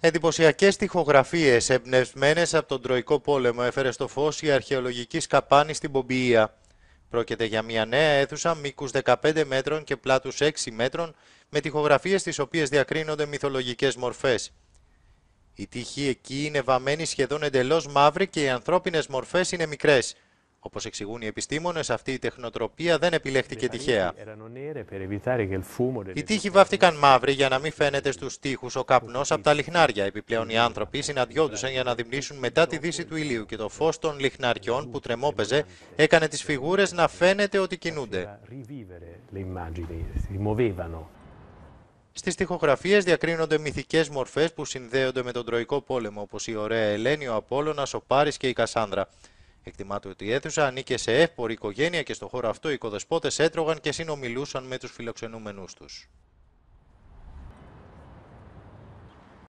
Εντυπωσιακέ τοιχογραφίε εμπνευσμένες από τον Τροϊκό Πόλεμο έφερε στο φως η αρχαιολογική σκαπάνη στην Πομπία. Πρόκειται για μια νέα αίθουσα μήκους 15 μέτρων και πλάτους 6 μέτρων, με τοιχογραφίε τις οποίες διακρίνονται μυθολογικές μορφές. Η τύχη εκεί είναι βαμμένη σχεδόν εντελώς μαύρη και οι ανθρώπινες μορφές είναι μικρές. Όπως εξηγούν οι επιστήμονες, αυτή η τεχνοτροπία δεν επιλέχθηκε τυχαία. Οι τείχοι βάφτηκαν μαύροι για να μην φαίνεται στους τείχους ο καπνός από τα λιχνάρια. Επιπλέον οι άνθρωποι συναντιόντουσαν για να δημιουργήσουν μετά τη δύση του ηλίου και το φως των λιχναριών που τρεμόπαιζε έκανε τις φιγούρες να φαίνεται ότι κινούνται. Στις τοιχογραφίε διακρίνονται μυθικές μορφές που συνδέονται με τον Τροϊκό Πόλεμο, όπως η ωραία Ελένη, ο Απόλλωνας, ο Πάρης και η Κασάνδρα. Εκτιμάται ότι η αίθουσα ανήκε σε εύπορη οικογένεια και στο χώρο αυτό οι οικοδεσπότες έτρωγαν και συνομιλούσαν με τους φιλοξενούμενούς τους.